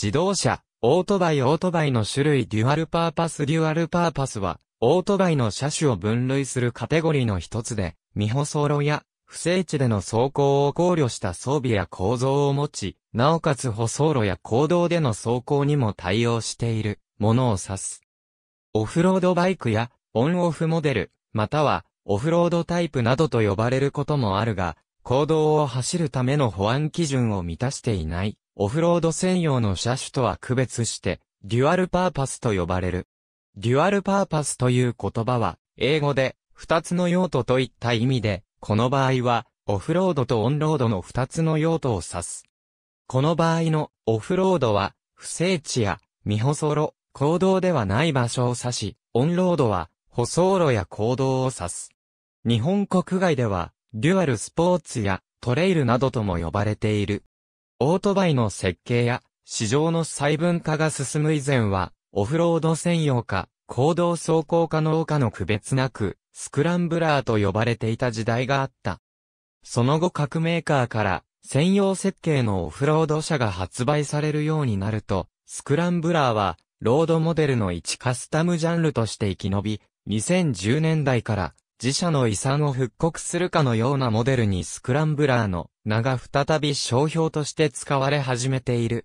自動車、オートバイオートバイの種類デュアルパーパスデュアルパーパスは、オートバイの車種を分類するカテゴリーの一つで、未舗装路や不整地での走行を考慮した装備や構造を持ち、なおかつ舗装路や公道での走行にも対応しているものを指す。オフロードバイクやオンオフモデル、またはオフロードタイプなどと呼ばれることもあるが、公道を走るための保安基準を満たしていないオフロード専用の車種とは区別して、デュアルパーパスと呼ばれる。デュアルパーパスという言葉は、英語で、二つの用途といった意味で、この場合は、オフロードとオンロードの二つの用途を指す。この場合のオフロードは、不整地や未舗路、行動ではない場所を指し、オンロードは、舗装路や行動を指す。日本国外では、デュアルスポーツやトレイルなどとも呼ばれている。オートバイの設計や、市場の細分化が進む以前は、オフロード専用か、行動走行可能かの区別なく、スクランブラーと呼ばれていた時代があった。その後各メーカーから、専用設計のオフロード車が発売されるようになると、スクランブラーは、ロードモデルの1カスタムジャンルとして生き延び、2010年代から自社の遺産を復刻するかのようなモデルにスクランブラーの名が再び商標として使われ始めている。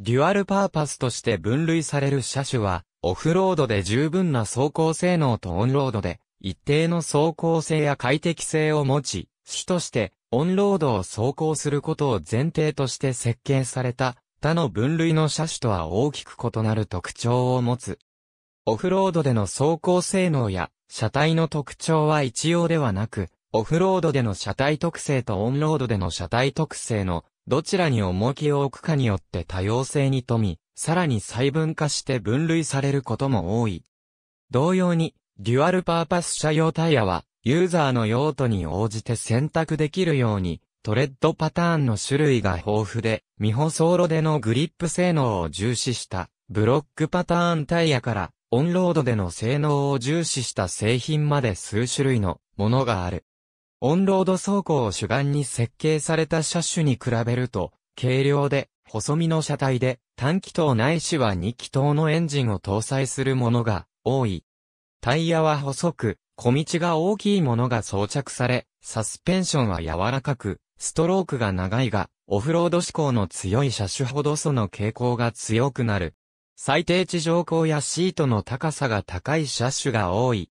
デュアルパーパスとして分類される車種は、オフロードで十分な走行性能とオンロードで、一定の走行性や快適性を持ち、主としてオンロードを走行することを前提として設計された他の分類の車種とは大きく異なる特徴を持つ。オフロードでの走行性能や車体の特徴は一様ではなく、オフロードでの車体特性とオンロードでの車体特性のどちらに重きを置くかによって多様性に富み、さらに細分化して分類されることも多い。同様に、デュアルパーパス車用タイヤは、ユーザーの用途に応じて選択できるように、トレッドパターンの種類が豊富で、未舗装路でのグリップ性能を重視した、ブロックパターンタイヤから、オンロードでの性能を重視した製品まで数種類のものがある。オンロード走行を主眼に設計された車種に比べると、軽量で、細身の車体で、単気筒ないしは2気筒のエンジンを搭載するものが多い。タイヤは細く、小道が大きいものが装着され、サスペンションは柔らかく、ストロークが長いが、オフロード志向の強い車種ほどその傾向が強くなる。最低地上高やシートの高さが高い車種が多い。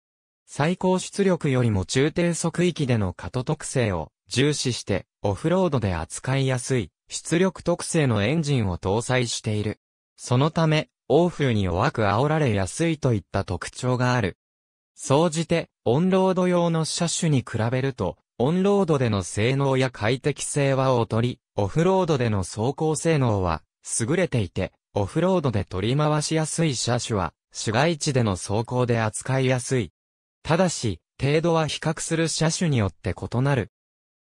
最高出力よりも中低速域での過渡特性を重視してオフロードで扱いやすい出力特性のエンジンを搭載している。そのため、欧風に弱く煽られやすいといった特徴がある。総じて、オンロード用の車種に比べると、オンロードでの性能や快適性は劣り、オフロードでの走行性能は優れていて、オフロードで取り回しやすい車種は、市街地での走行で扱いやすい。ただし、程度は比較する車種によって異なる。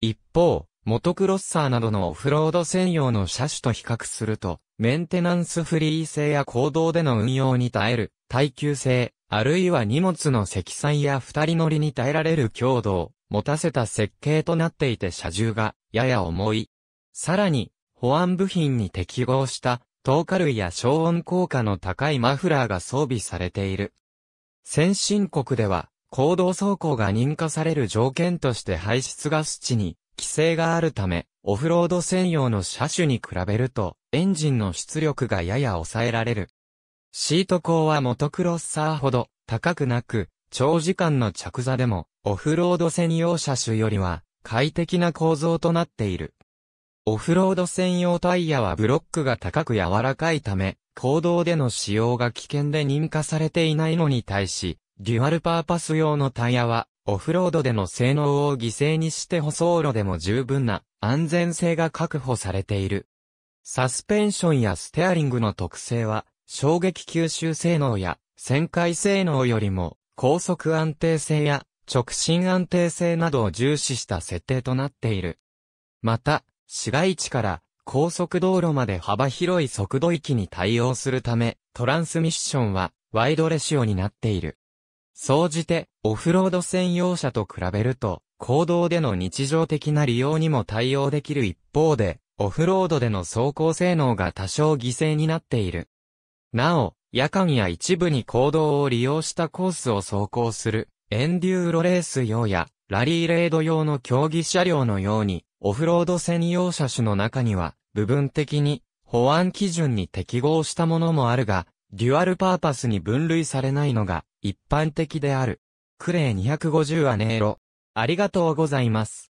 一方、モトクロッサーなどのオフロード専用の車種と比較すると、メンテナンスフリー性や行動での運用に耐える、耐久性、あるいは荷物の積載や二人乗りに耐えられる強度を持たせた設計となっていて車重がやや重い。さらに、保安部品に適合した透過類や消音効果の高いマフラーが装備されている。先進国では、行動走行が認可される条件として排出ガス値に規制があるため、オフロード専用の車種に比べると、エンジンの出力がやや抑えられる。シート高はモトクロッサーほど高くなく、長時間の着座でも、オフロード専用車種よりは、快適な構造となっている。オフロード専用タイヤはブロックが高く柔らかいため、公道での使用が危険で認可されていないのに対し、デュアルパーパス用のタイヤは、オフロードでの性能を犠牲にして舗装路でも十分な安全性が確保されている。サスペンションやステアリングの特性は、衝撃吸収性能や旋回性能よりも高速安定性や直進安定性などを重視した設定となっている。また、市街地から高速道路まで幅広い速度域に対応するため、トランスミッションはワイドレシオになっている。総じて、オフロード専用車と比べると、公道での日常的な利用にも対応できる一方で、オフロードでの走行性能が多少犠牲になっている。なお、夜間や一部に公道を利用したコースを走行する、エンデューロレース用や、ラリーレード用の競技車両のように、オフロード専用車種の中には、部分的に、保安基準に適合したものもあるが、デュアルパーパスに分類されないのが、一般的である。クレー250アネーロ。ありがとうございます。